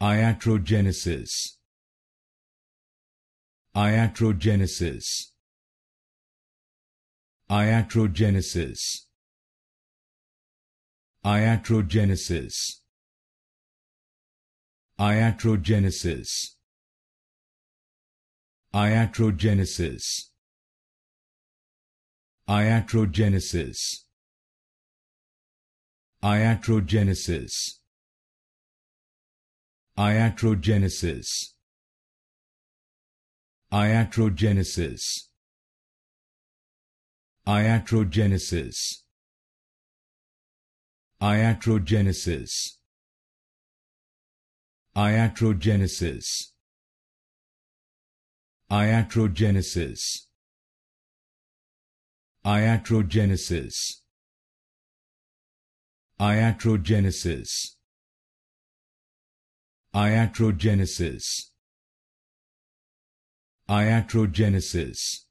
Iatrogenesis Iatrogenesis Iatrogenesis Iatrogenesis Iatrogenesis Iatrogenesis Iatrogenesis Iatrogenesis Iatrogenesis Iatrogenesis Iatrogenesis Iatrogenesis Iatrogenesis Iatrogenesis Iatrogenesis Iatrogenesis Iatrogenesis Iatrogenesis